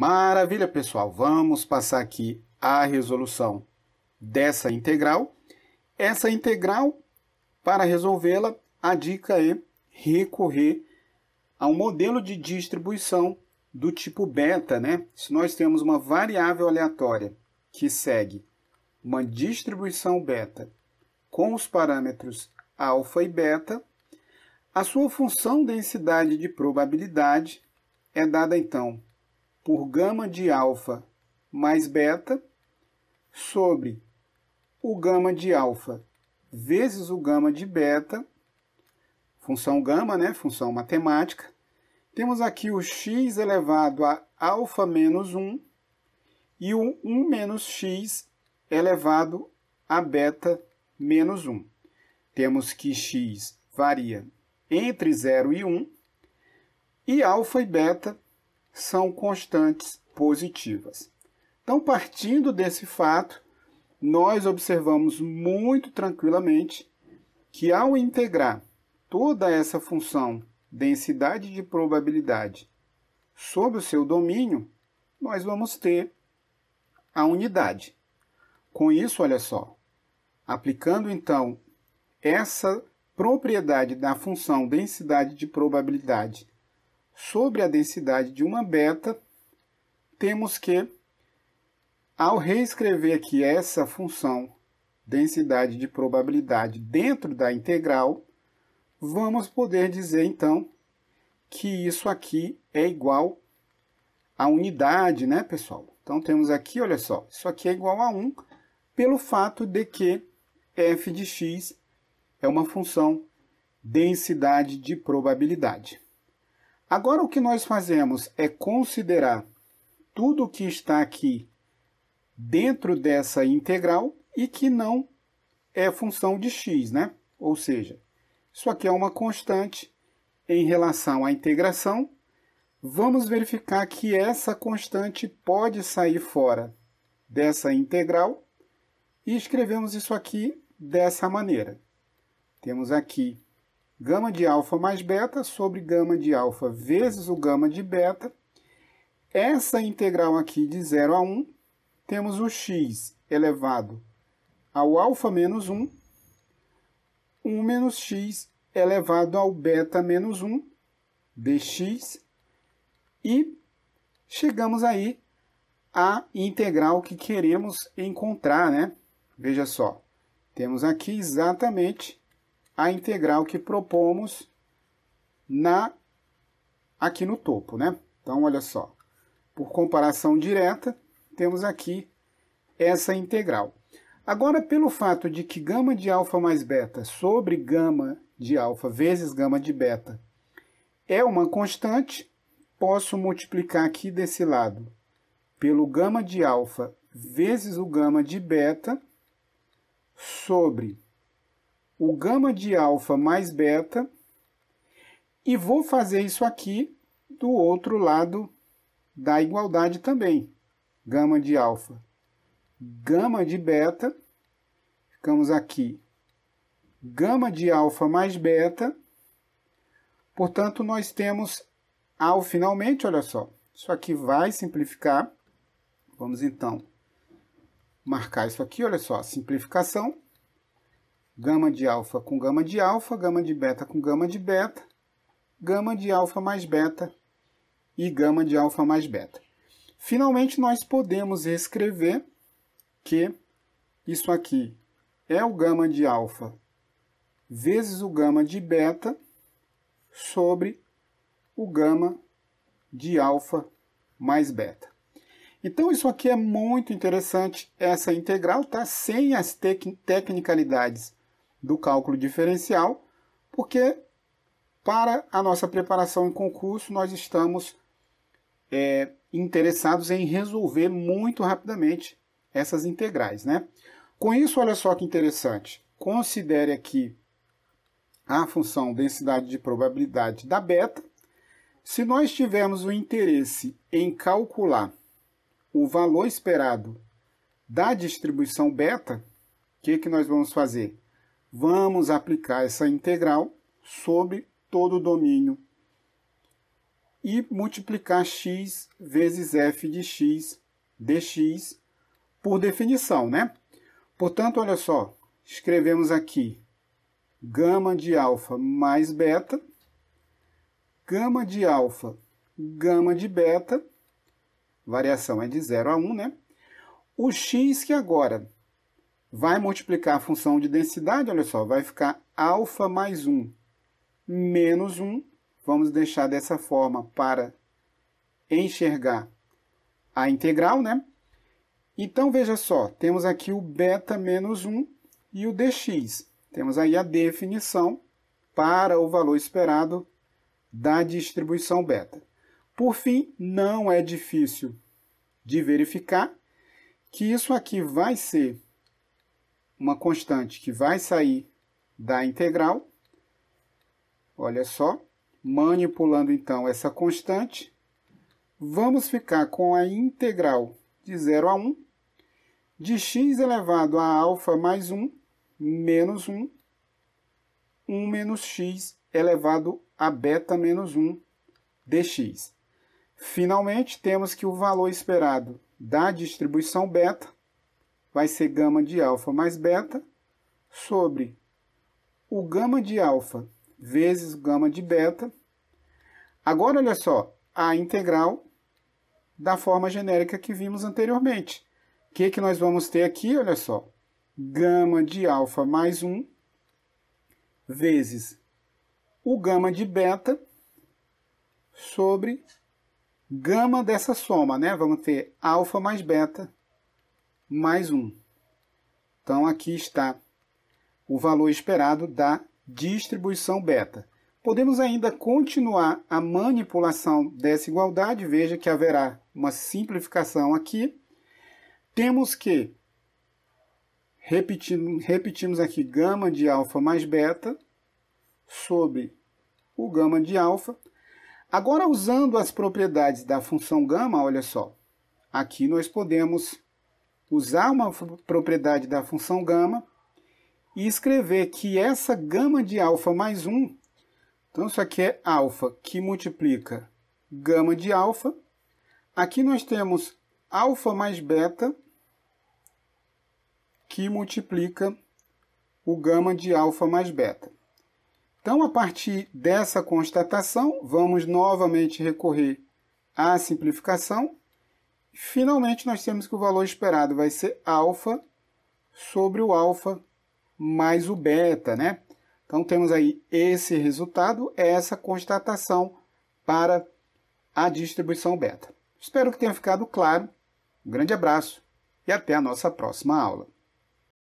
Maravilha, pessoal. Vamos passar aqui a resolução dessa integral. Essa integral, para resolvê-la, a dica é recorrer a um modelo de distribuição do tipo beta, né? Se nós temos uma variável aleatória que segue uma distribuição beta com os parâmetros alfa e beta, a sua função densidade de probabilidade é dada, então, por gama de alfa mais beta sobre o gama de alfa vezes o gama de beta, função gama, né, função matemática. Temos aqui o x elevado a alfa menos 1 e o 1 menos x elevado a beta menos 1. Temos que x varia entre 0 e 1 e alfa e beta são constantes positivas. Então, partindo desse fato, nós observamos muito tranquilamente que ao integrar toda essa função densidade de probabilidade sob o seu domínio, nós vamos ter a unidade. Com isso, olha só, aplicando então essa propriedade da função densidade de probabilidade sobre a densidade de uma beta, temos que, ao reescrever aqui essa função densidade de probabilidade dentro da integral, vamos poder dizer, então, que isso aqui é igual a unidade, né, pessoal? Então, temos aqui, olha só, isso aqui é igual a 1 pelo fato de que f de x é uma função densidade de probabilidade. Agora o que nós fazemos é considerar tudo o que está aqui dentro dessa integral e que não é função de x, né? Ou seja, isso aqui é uma constante em relação à integração. Vamos verificar que essa constante pode sair fora dessa integral e escrevemos isso aqui dessa maneira. Temos aqui gama de alfa mais beta sobre gama de alfa vezes o gama de beta. Essa integral aqui de 0 a 1, um, temos o x elevado ao alfa menos 1, 1 menos x elevado ao beta menos 1, dx, e chegamos aí à integral que queremos encontrar, né? Veja só, temos aqui exatamente a integral que propomos na aqui no topo, né? Então, olha só, por comparação direta, temos aqui essa integral. Agora, pelo fato de que gama de alfa mais beta sobre gama de alfa vezes gama de beta é uma constante, posso multiplicar aqui desse lado pelo gama de alfa vezes o gama de beta sobre o gama de alfa mais beta e vou fazer isso aqui do outro lado da igualdade também. Gama de alfa, gama de beta, ficamos aqui, gama de alfa mais beta, portanto nós temos ao finalmente, olha só, isso aqui vai simplificar, vamos então marcar isso aqui, olha só, simplificação, gama de alfa com gama de alfa, gama de beta com gama de beta, gama de alfa mais beta e gama de alfa mais beta. Finalmente, nós podemos escrever que isso aqui é o gama de alfa vezes o gama de beta sobre o gama de alfa mais beta. Então isso aqui é muito interessante, essa integral, tá? Sem as tecnicalidades do cálculo diferencial, porque para a nossa preparação em concurso nós estamos é, interessados em resolver muito rapidamente essas integrais. Né? Com isso, olha só que interessante. Considere aqui a função densidade de probabilidade da beta. Se nós tivermos o interesse em calcular o valor esperado da distribuição beta, o que, que nós vamos fazer? vamos aplicar essa integral sobre todo o domínio e multiplicar x vezes f de x dx por definição, né? Portanto, olha só, escrevemos aqui gama de alfa mais beta, gama de alfa, gama de beta, variação é de 0 a 1, né? O x que agora vai multiplicar a função de densidade, olha só, vai ficar alfa mais 1 menos 1. Vamos deixar dessa forma para enxergar a integral, né? Então, veja só, temos aqui o beta menos 1 e o dx. Temos aí a definição para o valor esperado da distribuição beta. Por fim, não é difícil de verificar que isso aqui vai ser uma constante que vai sair da integral. Olha só, manipulando então essa constante, vamos ficar com a integral de 0 a 1 de x elevado a alfa mais 1 menos 1, 1 menos x elevado a beta menos 1 dx. Finalmente, temos que o valor esperado da distribuição beta vai ser gama de alfa mais beta sobre o gama de alfa vezes gama de beta. Agora, olha só, a integral da forma genérica que vimos anteriormente. O que, que nós vamos ter aqui? Olha só, gama de alfa mais 1 vezes o gama de beta sobre gama dessa soma, né? Vamos ter alfa mais beta mais 1. Então, aqui está o valor esperado da distribuição beta. Podemos ainda continuar a manipulação dessa igualdade, veja que haverá uma simplificação aqui. Temos que, repetindo, repetimos aqui gama de alfa mais beta sobre o gama de alfa. Agora, usando as propriedades da função gama, olha só, aqui nós podemos usar uma propriedade da função gama e escrever que essa gama de alfa mais 1, então isso aqui é alfa que multiplica gama de alfa. Aqui nós temos alfa mais beta que multiplica o gama de alfa mais beta. Então, a partir dessa constatação, vamos novamente recorrer à simplificação Finalmente, nós temos que o valor esperado vai ser alfa sobre o alfa mais o beta, né? Então, temos aí esse resultado, é essa constatação para a distribuição beta. Espero que tenha ficado claro. Um grande abraço e até a nossa próxima aula.